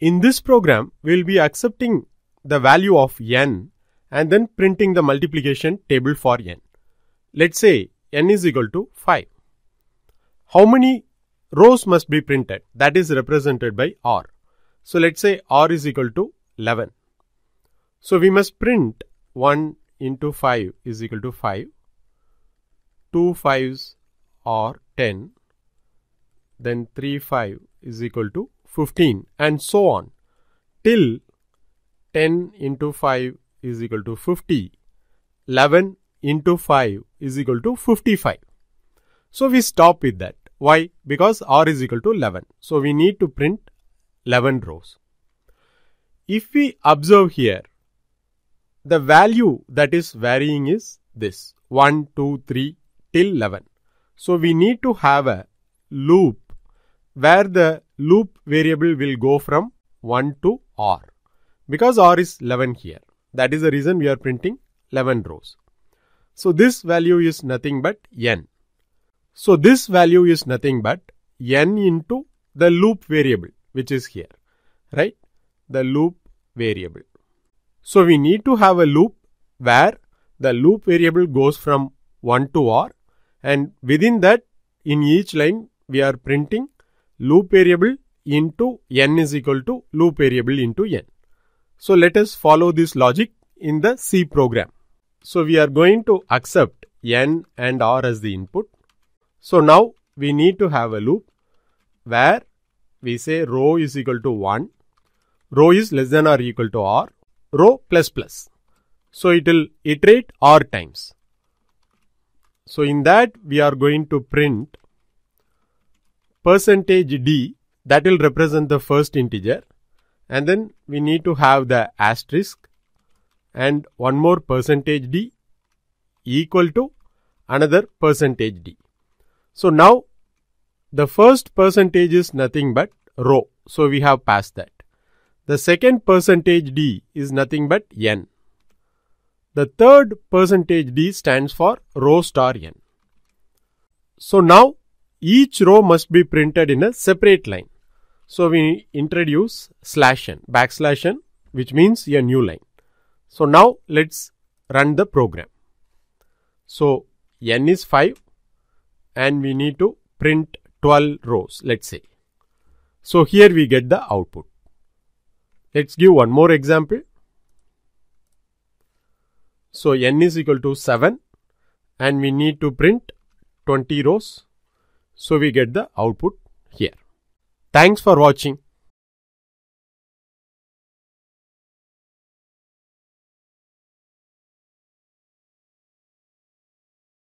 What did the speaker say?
In this program, we'll be accepting the value of n and then printing the multiplication table for n. Let's say n is equal to 5. How many rows must be printed? That is represented by r. So let's say r is equal to 11. So we must print 1 into 5 is equal to 5. 2 5s are 10. Then 3 5 is equal to 15 and so on till 10 into 5 is equal to 50 11 into 5 is equal to 55 so we stop with that why because r is equal to 11 so we need to print 11 rows if we observe here the value that is varying is this 1 2 3 till 11 so we need to have a loop where the loop variable will go from 1 to r because r is 11 here. That is the reason we are printing 11 rows. So this value is nothing but n. So this value is nothing but n into the loop variable which is here, right? The loop variable. So we need to have a loop where the loop variable goes from 1 to r and within that in each line we are printing loop variable into n is equal to loop variable into n. So let us follow this logic in the C program. So we are going to accept n and r as the input. So now we need to have a loop where we say row is equal to 1, row is less than or equal to r, row plus plus. So it will iterate r times. So in that we are going to print percentage d that will represent the first integer and then we need to have the asterisk and one more percentage d equal to another percentage d. So now the first percentage is nothing but rho. So we have passed that. The second percentage d is nothing but n. The third percentage d stands for rho star n. So now each row must be printed in a separate line. So we introduce slash n, backslash n, which means a new line. So now let's run the program. So n is 5 and we need to print 12 rows, let's say. So here we get the output. Let's give one more example. So n is equal to 7 and we need to print 20 rows. So we get the output here. Thanks for watching.